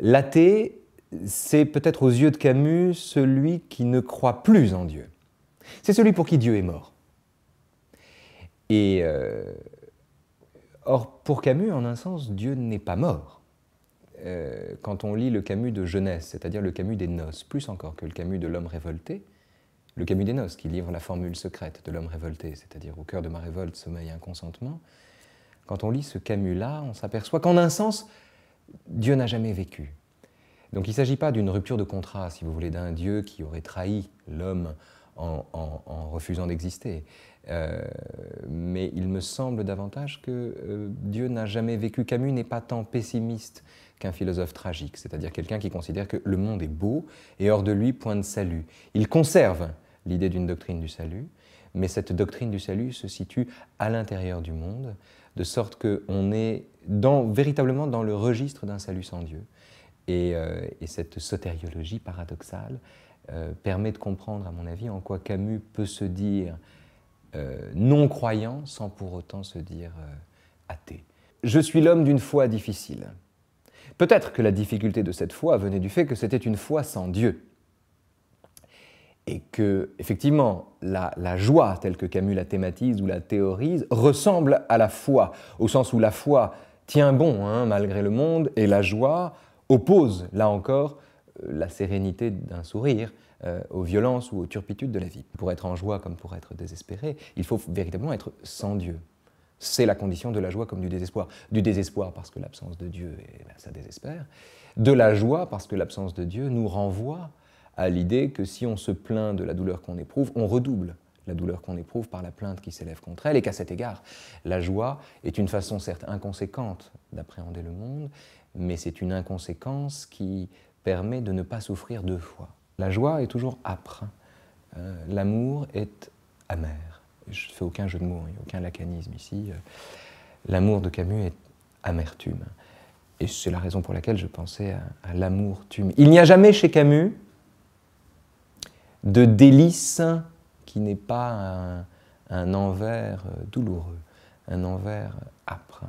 l'athée, c'est peut-être aux yeux de Camus celui qui ne croit plus en Dieu. C'est celui pour qui Dieu est mort. Et euh, or, pour Camus, en un sens, Dieu n'est pas mort. Euh, quand on lit le Camus de jeunesse, c'est-à-dire le Camus des noces, plus encore que le Camus de l'homme révolté, le Camus des noces qui livre la formule secrète de l'homme révolté, c'est-à-dire au cœur de ma révolte sommeil un consentement, quand on lit ce Camus-là, on s'aperçoit qu'en un sens, Dieu n'a jamais vécu. Donc il ne s'agit pas d'une rupture de contrat, si vous voulez, d'un Dieu qui aurait trahi l'homme en, refusant d'exister. Euh, mais il me semble davantage que euh, Dieu n'a jamais vécu. Camus n'est pas tant pessimiste qu'un philosophe tragique, c'est-à-dire quelqu'un qui considère que le monde est beau et hors de lui point de salut. Il conserve l'idée d'une doctrine du salut, mais cette doctrine du salut se situe à l'intérieur du monde, de sorte qu'on est véritablement dans le registre d'un salut sans Dieu. Euh, et, cette sotériologie paradoxale euh, permet de comprendre, à mon avis, en quoi Camus peut se dire euh, non-croyant sans pour autant se dire athée. Je suis l'homme d'une foi difficile. Peut-être que la difficulté de cette foi venait du fait que c'était une foi sans Dieu. Et que, effectivement, la, joie, telle que Camus la thématise ou la théorise, ressemble à la foi, au sens où la foi tient bon hein, malgré le monde, et la joie oppose, là encore, euh, la sérénité d'un sourire euh, aux violences ou aux turpitudes de la vie. Pour être en joie comme pour être désespéré, il faut véritablement être sans Dieu. C'est la condition de la joie comme du désespoir. Du désespoir parce que l'absence de Dieu, eh ben, ça désespère. De la joie parce que l'absence de Dieu nous renvoie à l'idée que si on se plaint de la douleur qu'on éprouve, on redouble la douleur qu'on éprouve par la plainte qui s'élève contre elle, et qu'à cet égard, la joie est une façon certes inconséquente d'appréhender le monde, mais c'est une inconséquence qui permet de ne pas souffrir deux fois. La joie est toujours âpre, euh, l'amour est amer. Je ne fais aucun jeu de mots, il n'y a aucun lacanisme ici. Euh, l'amour de Camus est amertume. Et c'est la raison pour laquelle je pensais à, à l'amour tume. Il n'y a jamais chez Camus de délices qui n'est pas un, envers euh, douloureux, un envers âpre.